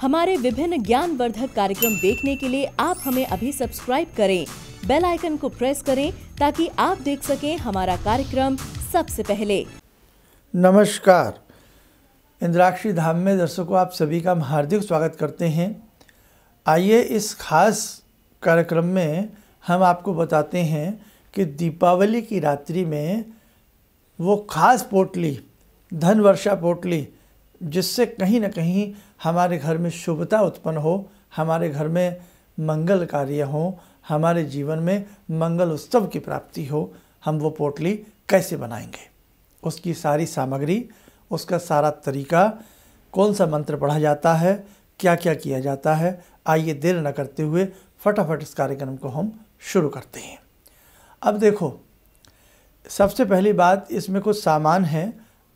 हमारे विभिन्न ज्ञानवर्धक कार्यक्रम देखने के लिए आप हमें अभी सब्सक्राइब करें बेल आइकन को प्रेस करें ताकि आप देख सकें हमारा कार्यक्रम सबसे पहले नमस्कार इंद्राक्षी धाम में दर्शकों आप सभी का हार्दिक स्वागत करते हैं आइए इस खास कार्यक्रम में हम आपको बताते हैं कि दीपावली की रात्रि में वो खास पोटली धन वर्षा पोटली जिससे कहीं ना कहीं हमारे घर में शुभता उत्पन्न हो हमारे घर में मंगल कार्य हो हमारे जीवन में मंगल उत्सव की प्राप्ति हो हम वो पोटली कैसे बनाएंगे उसकी सारी सामग्री उसका सारा तरीका कौन सा मंत्र पढ़ा जाता है क्या क्या किया जाता है आइए देर न करते हुए फटाफट इस कार्यक्रम को हम शुरू करते हैं अब देखो सबसे पहली बात इसमें कुछ सामान है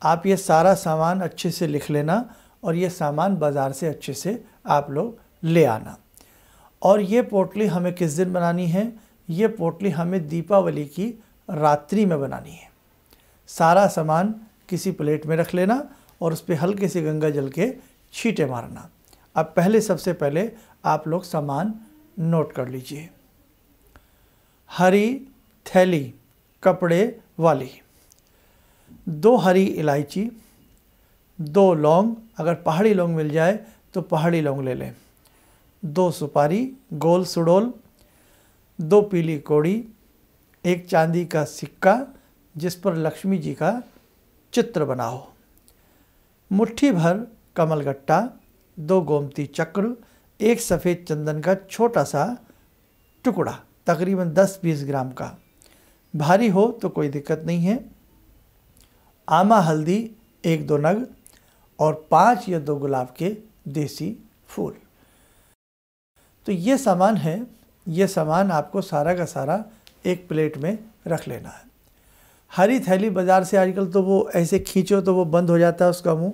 आप ये सारा सामान अच्छे से लिख लेना और ये सामान बाज़ार से अच्छे से आप लोग ले आना और ये पोटली हमें किस दिन बनानी है ये पोटली हमें दीपावली की रात्रि में बनानी है सारा सामान किसी प्लेट में रख लेना और उस पर हल्के से गंगा जल के छीटे मारना अब पहले सबसे पहले आप लोग सामान नोट कर लीजिए हरी थैली कपड़े वाली दो हरी इलायची दो लौंग अगर पहाड़ी लौंग मिल जाए तो पहाड़ी लौंग ले लें दो सुपारी गोल सुडोल दो पीली कोड़ी एक चांदी का सिक्का जिस पर लक्ष्मी जी का चित्र बना हो मुट्ठी भर कमलगट्टा दो गोमती चक्र एक सफ़ेद चंदन का छोटा सा टुकड़ा तकरीबन 10-20 ग्राम का भारी हो तो कोई दिक्कत नहीं है आमा हल्दी एक दो नग और पाँच या दो गुलाब के देसी फूल तो ये सामान है ये सामान आपको सारा का सारा एक प्लेट में रख लेना है हरी थैली बाज़ार से आजकल तो वो ऐसे खींचो तो वो बंद हो जाता है उसका मुंह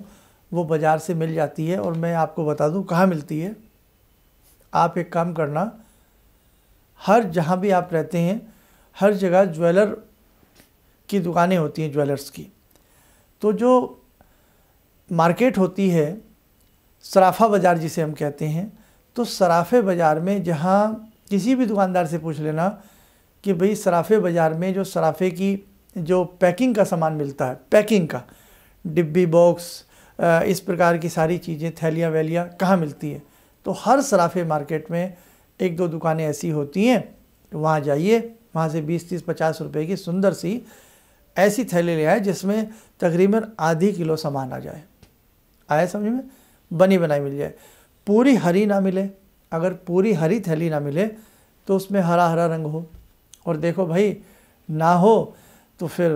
वो बाज़ार से मिल जाती है और मैं आपको बता दूं कहाँ मिलती है आप एक काम करना हर जहाँ भी आप रहते हैं हर जगह ज्वेलर की दुकानें होती हैं ज्वेलर्स की तो जो मार्केट होती है सराफा बाज़ार जिसे हम कहते हैं तो सराफे बाज़ार में जहाँ किसी भी दुकानदार से पूछ लेना कि भाई सराफे बाज़ार में जो सराफे की जो पैकिंग का सामान मिलता है पैकिंग का डिब्बी बॉक्स इस प्रकार की सारी चीज़ें थैलियाँ वैलियाँ कहाँ मिलती है तो हर सराफे मार्केट में एक दो दुकानें ऐसी होती हैं वहाँ जाइए वहाँ से बीस तीस पचास रुपए की सुंदर सी ऐसी थैली ले आए जिसमें तकरीबन आधी किलो सामान आ जाए आया समझ में बनी बनाई मिल जाए पूरी हरी ना मिले अगर पूरी हरी थैली ना मिले तो उसमें हरा हरा रंग हो और देखो भाई ना हो तो फिर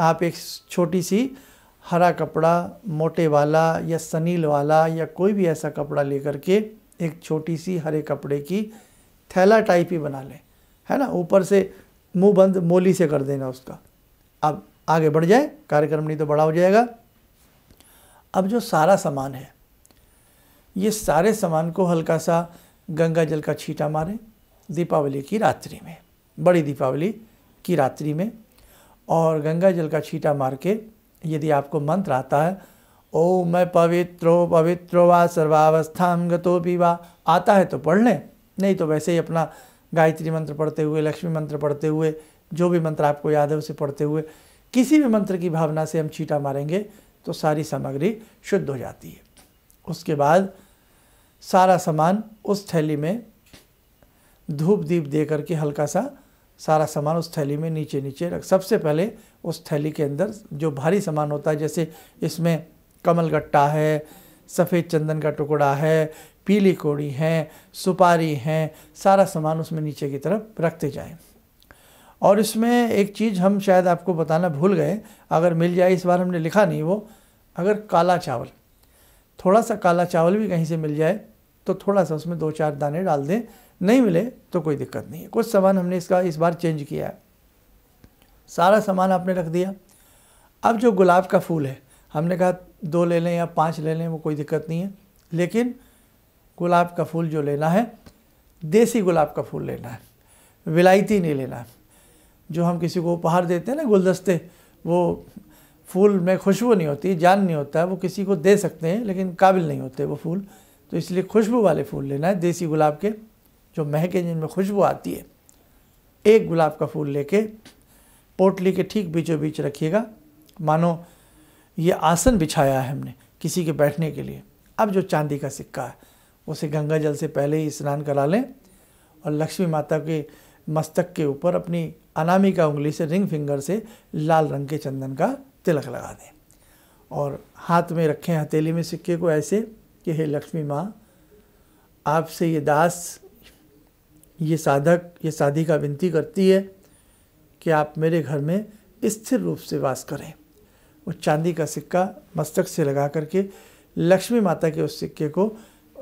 आप एक छोटी सी हरा कपड़ा मोटे वाला या सनील वाला या कोई भी ऐसा कपड़ा लेकर के एक छोटी सी हरे कपड़े की थैला टाइप ही बना लें है ना ऊपर से मुंह बंद मोली से कर देना उसका अब आगे बढ़ जाए कार्यक्रम नहीं तो बड़ा हो जाएगा अब जो सारा सामान है ये सारे सामान को हल्का सा गंगा जल का छीटा मारें दीपावली की रात्रि में बड़ी दीपावली की रात्रि में और गंगा जल का छीटा मार के यदि आपको मंत्र आता है ओ मैं पवित्रो पवित्रो वा सर्वावस्था गतो भी वा आता है तो पढ़ लें नहीं तो वैसे ही अपना गायत्री मंत्र पढ़ते हुए लक्ष्मी मंत्र पढ़ते हुए जो भी मंत्र आपको याद है उसे पढ़ते हुए किसी भी मंत्र की भावना से हम छीटा मारेंगे तो सारी सामग्री शुद्ध हो जाती है उसके बाद सारा सामान उस थैली में धूप दीप दे करके हल्का सा सारा सामान उस थैली में नीचे नीचे रख सबसे पहले उस थैली के अंदर जो भारी सामान होता है जैसे इसमें कमल गट्टा है सफ़ेद चंदन का टुकड़ा है पीली कोड़ी हैं सुपारी हैं सारा सामान उसमें नीचे की तरफ रखते जाएं और इसमें एक चीज़ हम शायद आपको बताना भूल गए अगर मिल जाए इस बार हमने लिखा नहीं वो अगर काला चावल थोड़ा सा काला चावल भी कहीं से मिल जाए तो थोड़ा सा उसमें दो चार दाने डाल दें नहीं मिले तो कोई दिक्कत नहीं है कुछ सामान हमने इसका इस बार चेंज किया है सारा सामान आपने रख दिया अब जो गुलाब का फूल है हमने कहा दो ले लें या पाँच ले लें वो कोई दिक्कत नहीं है लेकिन गुलाब का फूल जो लेना है देसी गुलाब का फूल लेना है विलायती नहीं लेना है जो हम किसी को उपहार देते हैं ना गुलदस्ते वो फूल में खुशबू नहीं होती जान नहीं होता वो किसी को दे सकते हैं लेकिन काबिल नहीं होते वो फूल तो इसलिए खुशबू वाले फूल लेना है देसी गुलाब के जो महके जिनमें खुशबू आती है एक गुलाब का फूल लेके पोटली के ठीक बीचों बीच रखिएगा मानो ये आसन बिछाया है हमने किसी के बैठने के लिए अब जो चांदी का सिक्का है उसे गंगा जल से पहले ही स्नान करा लें और लक्ष्मी माता के मस्तक के ऊपर अपनी अनामी का उंगली से रिंग फिंगर से लाल रंग के चंदन का तिलक लगा दें और हाथ में रखें हथेली में सिक्के को ऐसे कि हे लक्ष्मी माँ आपसे ये दास ये साधक ये का विनती करती है कि आप मेरे घर में स्थिर रूप से वास करें वो चांदी का सिक्का मस्तक से लगा करके लक्ष्मी माता के उस सिक्के को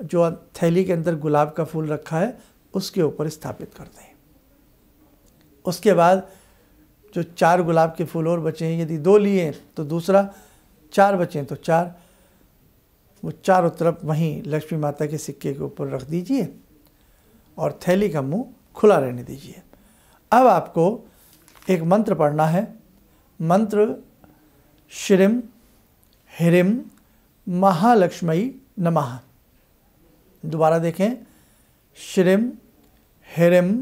जो थैली के अंदर गुलाब का फूल रखा है उसके ऊपर स्थापित कर दें उसके बाद जो चार गुलाब के फूल और बचे हैं यदि दो लिए तो दूसरा चार बचे हैं तो चार वो चारों तरफ वहीं लक्ष्मी माता के सिक्के के ऊपर रख दीजिए और थैली का मुंह खुला रहने दीजिए अब आपको एक मंत्र पढ़ना है मंत्र श्रीम हिरिम महालक्ष्मी नमः दोबारा देखें श्रीम हिरिम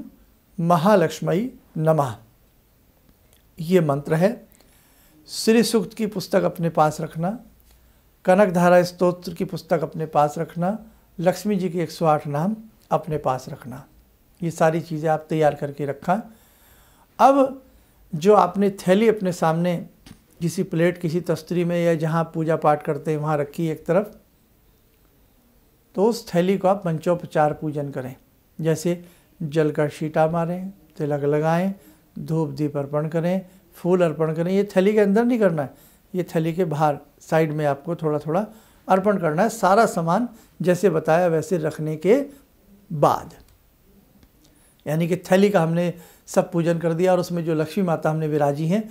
महालक्ष्मी नमः ये मंत्र है श्री सूक्त की पुस्तक अपने पास रखना कनक धारा स्तोत्र की पुस्तक अपने पास रखना लक्ष्मी जी के 108 नाम अपने पास रखना ये सारी चीज़ें आप तैयार करके रखा अब जो आपने थैली अपने सामने किसी प्लेट किसी तस्तरी में या जहाँ पूजा पाठ करते हैं वहाँ रखी एक तरफ तो उस थैली को आप पंचोपचार पूजन करें जैसे जल का छीटा मारें तिलक लगाएं धूप दीप अर्पण करें फूल अर्पण करें ये थैली के अंदर नहीं करना है ये थैली के बाहर साइड में आपको थोड़ा थोड़ा अर्पण करना है सारा सामान जैसे बताया वैसे रखने के बाद यानी कि थैली का हमने सब पूजन कर दिया और उसमें जो लक्ष्मी माता हमने विराजी हैं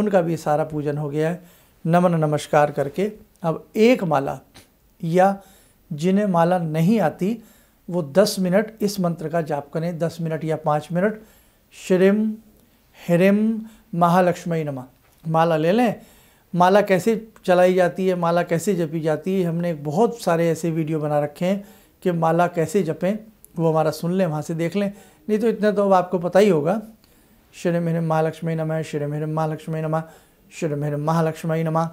उनका भी सारा पूजन हो गया है नमन नमस्कार करके अब एक माला या जिन्हें माला नहीं आती वो 10 मिनट इस मंत्र का जाप करें 10 मिनट या 5 मिनट श्रीम हिरिम महालक्ष्मी नमा माला ले लें माला कैसे चलाई जाती है माला कैसे जपी जाती है हमने बहुत सारे ऐसे वीडियो बना रखे हैं कि माला कैसे जपें वो हमारा सुन लें वहाँ से देख लें नहीं तो इतना तो अब आपको पता ही होगा श्रीम हिरम महालक्ष्मी नमा श्रीम हिरम महालक्ष्मी नमा श्रीम हिरम महालक्ष्मी नमा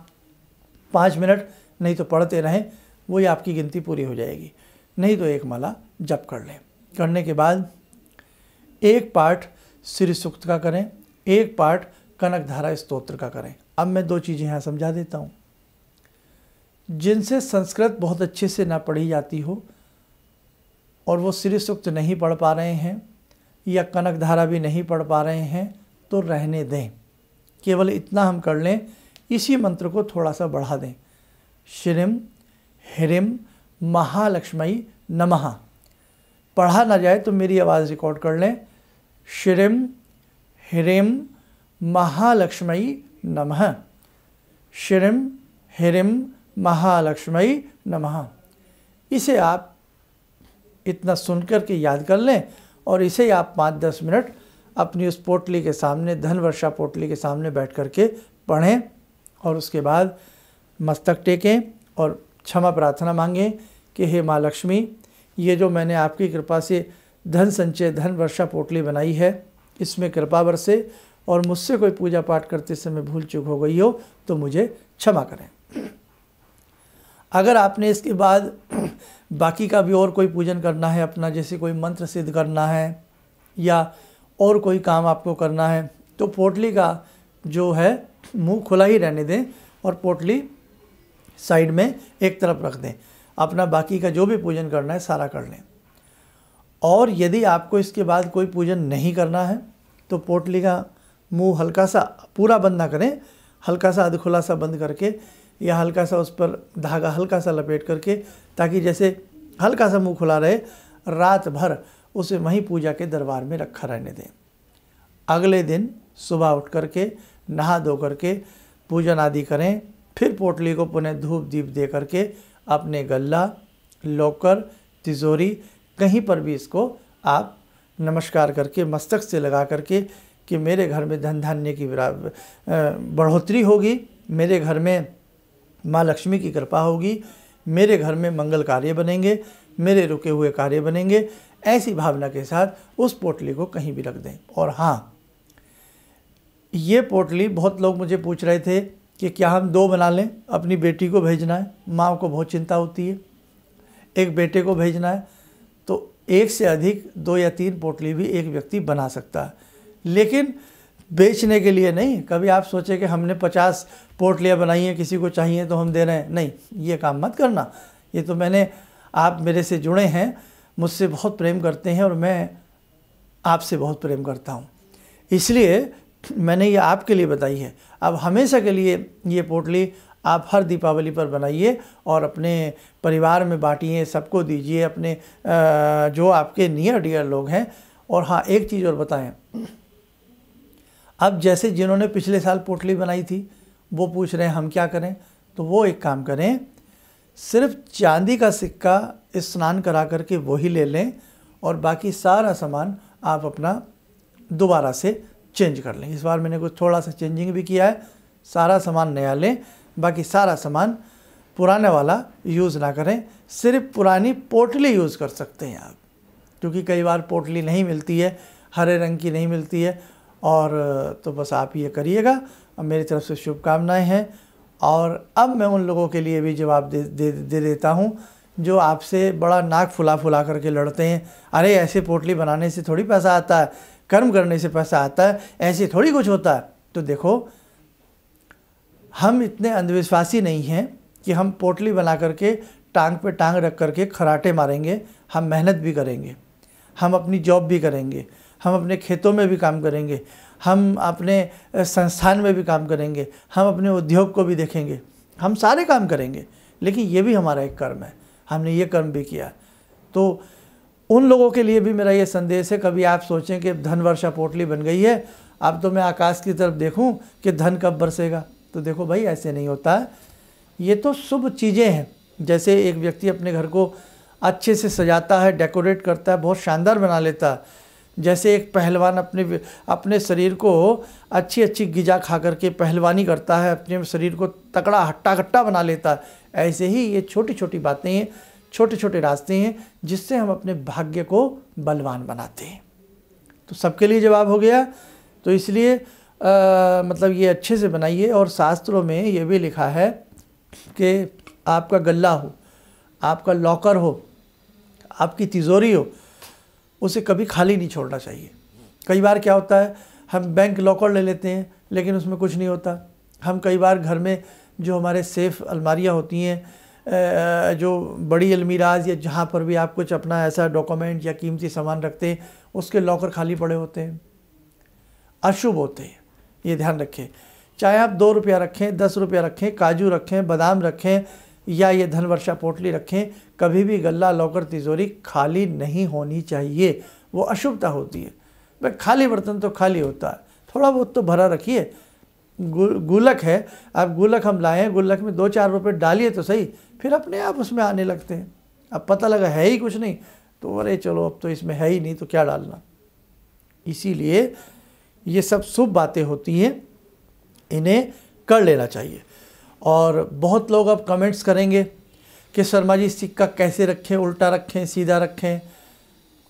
पाँच मिनट नहीं तो पढ़ते रहें वही आपकी गिनती पूरी हो जाएगी नहीं तो एक माला जप कर लें करने के बाद एक पाठ श्री सूक्त का करें एक पाठ कनक धारा स्त्रोत्र का करें अब मैं दो चीज़ें यहाँ समझा देता हूँ जिनसे संस्कृत बहुत अच्छे से ना पढ़ी जाती हो और वो श्री सूक्त नहीं पढ़ पा रहे हैं या कनक धारा भी नहीं पढ़ पा रहे हैं तो रहने दें केवल इतना हम कर लें इसी मंत्र को थोड़ा सा बढ़ा दें श्रीम हिरिम महालक्ष्मी नमः पढ़ा ना जाए तो मेरी आवाज़ रिकॉर्ड कर लें श्रीम ह्रीम महालक्ष्मी नमः श्रीम ह्रीम महालक्ष्मी नमः इसे आप इतना सुनकर के याद कर लें और इसे आप पाँच दस मिनट अपनी उस पोटली के सामने धन वर्षा पोटली के सामने बैठ कर के पढ़ें और उसके बाद मस्तक टेकें और क्षमा प्रार्थना मांगें कि हे माँ लक्ष्मी ये जो मैंने आपकी कृपा से धन संचय धन वर्षा पोटली बनाई है इसमें कृपा बरसे और मुझसे कोई पूजा पाठ करते समय भूल चूक हो गई हो तो मुझे क्षमा करें अगर आपने इसके बाद बाकी का भी और कोई पूजन करना है अपना जैसे कोई मंत्र सिद्ध करना है या और कोई काम आपको करना है तो पोटली का जो है मुंह खुला ही रहने दें और पोटली साइड में एक तरफ रख दें अपना बाकी का जो भी पूजन करना है सारा कर लें और यदि आपको इसके बाद कोई पूजन नहीं करना है तो पोटली का मुंह हल्का सा पूरा बंद ना करें हल्का सा अधखुला सा बंद करके या हल्का सा उस पर धागा हल्का सा लपेट करके ताकि जैसे हल्का सा मुंह खुला रहे रात भर उसे वहीं पूजा के दरबार में रखा रहने दें अगले दिन सुबह उठ करके नहा धो करके पूजन आदि करें फिर पोटली को पुनः धूप दीप दे करके अपने गला लॉकर तिजोरी कहीं पर भी इसको आप नमस्कार करके मस्तक से लगा करके कि मेरे घर में धन धान्य की बढ़ोतरी होगी मेरे घर में माँ लक्ष्मी की कृपा होगी मेरे घर में मंगल कार्य बनेंगे मेरे रुके हुए कार्य बनेंगे ऐसी भावना के साथ उस पोटली को कहीं भी रख दें और हाँ ये पोटली बहुत लोग मुझे पूछ रहे थे कि क्या हम दो बना लें अपनी बेटी को भेजना है माँ को बहुत चिंता होती है एक बेटे को भेजना है एक से अधिक दो या तीन पोटली भी एक व्यक्ति बना सकता है लेकिन बेचने के लिए नहीं कभी आप सोचे कि हमने पचास पोटलियाँ बनाई हैं किसी को चाहिए तो हम दे रहे हैं नहीं ये काम मत करना ये तो मैंने आप मेरे से जुड़े हैं मुझसे बहुत प्रेम करते हैं और मैं आपसे बहुत प्रेम करता हूँ इसलिए मैंने ये आपके लिए बताई है अब हमेशा के लिए ये पोटली आप हर दीपावली पर बनाइए और अपने परिवार में बांटिए सबको दीजिए अपने जो आपके नियर डियर लोग हैं और हाँ एक चीज़ और बताएं अब जैसे जिन्होंने पिछले साल पोटली बनाई थी वो पूछ रहे हैं हम क्या करें तो वो एक काम करें सिर्फ चांदी का सिक्का स्नान करा करके वही ले लें और बाकी सारा सामान आप अपना दोबारा से चेंज कर लें इस बार मैंने कुछ थोड़ा सा चेंजिंग भी किया है सारा सामान नया लें बाकी सारा सामान पुराने वाला यूज़ ना करें सिर्फ पुरानी पोटली यूज़ कर सकते हैं आप क्योंकि कई बार पोटली नहीं मिलती है हरे रंग की नहीं मिलती है और तो बस आप ये करिएगा मेरी तरफ से शुभकामनाएं हैं और अब मैं उन लोगों के लिए भी जवाब दे दे, दे देता हूँ जो आपसे बड़ा नाक फुला फुला करके लड़ते हैं अरे ऐसे पोटली बनाने से थोड़ी पैसा आता है कर्म करने से पैसा आता है ऐसे थोड़ी कुछ होता है तो देखो हम इतने अंधविश्वासी नहीं हैं कि हम पोटली बना करके टांग पे टांग रख करके खराटे मारेंगे हम मेहनत भी करेंगे हम अपनी जॉब भी करेंगे हम अपने खेतों में भी काम करेंगे हम अपने संस्थान में भी काम करेंगे हम अपने उद्योग को भी देखेंगे हम सारे काम करेंगे लेकिन ये भी हमारा एक कर्म है हमने ये कर्म भी किया तो उन लोगों के लिए भी मेरा ये संदेश है कभी आप सोचें कि धन वर्षा पोटली बन गई है अब तो मैं आकाश की तरफ देखूं कि धन कब बरसेगा तो देखो भाई ऐसे नहीं होता है ये तो शुभ चीज़ें हैं जैसे एक व्यक्ति अपने घर को अच्छे से सजाता है डेकोरेट करता है बहुत शानदार बना लेता है जैसे एक पहलवान अपने अपने शरीर को अच्छी अच्छी गिजा खा करके पहलवानी करता है अपने शरीर को तकड़ा हट्टा कट्टा बना लेता है ऐसे ही ये छोटी छोटी बातें हैं छोटे छोटे रास्ते हैं जिससे हम अपने भाग्य को बलवान बनाते हैं तो सबके लिए जवाब हो गया तो इसलिए आ, मतलब ये अच्छे से बनाइए और शास्त्रों में ये भी लिखा है कि आपका गला हो आपका लॉकर हो आपकी तिजोरी हो उसे कभी खाली नहीं छोड़ना चाहिए कई बार क्या होता है हम बैंक लॉकर ले लेते हैं लेकिन उसमें कुछ नहीं होता हम कई बार घर में जो हमारे सेफ़ अलमारियाँ होती हैं जो बड़ी अलमीराज या जहाँ पर भी आप कुछ अपना ऐसा डॉक्यूमेंट या कीमती सामान रखते हैं उसके लॉकर खाली पड़े होते हैं अशुभ होते हैं ये ध्यान रखें चाहे आप दो रुपया रखें दस रुपया रखें काजू रखें बादाम रखें या ये धनवर्षा पोटली रखें कभी भी गला लौकर तिजोरी खाली नहीं होनी चाहिए वो अशुभता होती है भाई खाली बर्तन तो खाली होता है थोड़ा बहुत तो भरा रखिए गुलक है आप गुलक हम लाएँ गुलक में दो चार रुपये डालिए तो सही फिर अपने आप उसमें आने लगते हैं अब पता लगा है ही कुछ नहीं तो अरे चलो अब तो इसमें है ही नहीं तो क्या डालना इसीलिए ये सब शुभ बातें होती हैं इन्हें कर लेना चाहिए और बहुत लोग अब कमेंट्स करेंगे कि शर्मा जी सिक्का कैसे रखें उल्टा रखें सीधा रखें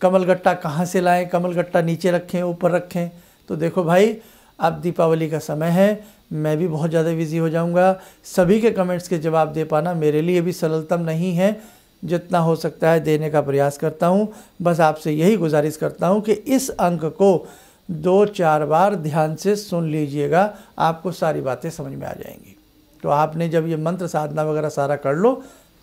कमल गट्टा कहाँ से लाएं कमल गट्टा नीचे रखें ऊपर रखें तो देखो भाई अब दीपावली का समय है मैं भी बहुत ज़्यादा बिज़ी हो जाऊंगा सभी के कमेंट्स के जवाब दे पाना मेरे लिए भी सरलतम नहीं है जितना हो सकता है देने का प्रयास करता हूँ बस आपसे यही गुजारिश करता हूँ कि इस अंक को दो चार बार ध्यान से सुन लीजिएगा आपको सारी बातें समझ में आ जाएंगी तो आपने जब ये मंत्र साधना वगैरह सारा कर लो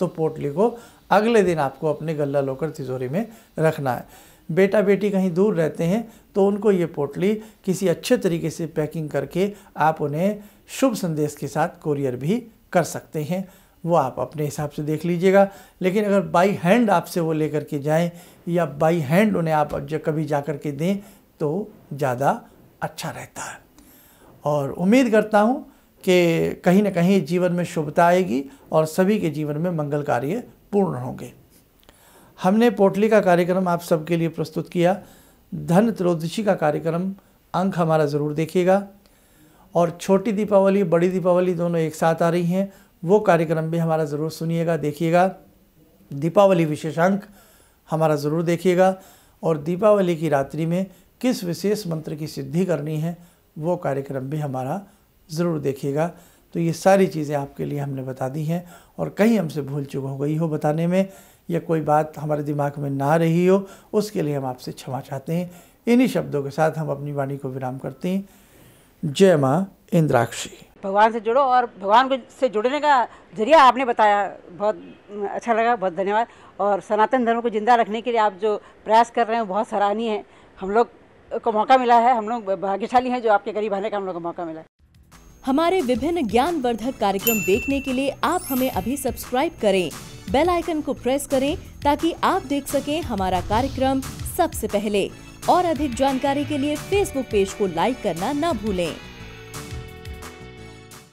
तो पोटली को अगले दिन आपको अपने गला लोकर तिजोरी में रखना है बेटा बेटी कहीं दूर रहते हैं तो उनको ये पोटली किसी अच्छे तरीके से पैकिंग करके आप उन्हें शुभ संदेश के साथ कोरियर भी कर सकते हैं वो आप अपने हिसाब से देख लीजिएगा लेकिन अगर बाई हैंड आपसे वो लेकर के जाएं या बाई हैंड उन्हें आप जब कभी जा कर के दें तो ज़्यादा अच्छा रहता है और उम्मीद करता हूँ कि कहीं ना कहीं जीवन में शुभता आएगी और सभी के जीवन में मंगल कार्य पूर्ण होंगे हमने पोटली का कार्यक्रम आप सबके लिए प्रस्तुत किया धन त्रोदशी का कार्यक्रम अंक हमारा ज़रूर देखिएगा और छोटी दीपावली बड़ी दीपावली दोनों एक साथ आ रही हैं वो कार्यक्रम भी हमारा ज़रूर सुनिएगा देखिएगा दीपावली विशेषांक हमारा ज़रूर देखिएगा और दीपावली की रात्रि में किस विशेष मंत्र की सिद्धि करनी है वो कार्यक्रम भी हमारा ज़रूर देखिएगा तो ये सारी चीज़ें आपके लिए हमने बता दी हैं और कहीं हमसे भूल चुक हो गई हो बताने में या कोई बात हमारे दिमाग में ना रही हो उसके लिए हम आपसे क्षमा चाहते हैं इन्हीं शब्दों के साथ हम अपनी वाणी को विराम करते हैं जय माँ इंद्राक्षी भगवान से जुड़ो और भगवान को से जुड़ने का जरिया आपने बताया बहुत अच्छा लगा बहुत धन्यवाद और सनातन धर्म को जिंदा रखने के लिए आप जो प्रयास कर रहे हैं बहुत सराहनीय है हम लोग को मौका मिला है हम लोग भाग्यशाली हैं जो आपके करीब आने का हम लोग को मौका मिला है हमारे विभिन्न ज्ञान वर्धक कार्यक्रम देखने के लिए आप हमें अभी सब्सक्राइब करें बेल आइकन को प्रेस करें ताकि आप देख सकें हमारा कार्यक्रम सबसे पहले और अधिक जानकारी के लिए फेसबुक पेज को लाइक करना न भूलें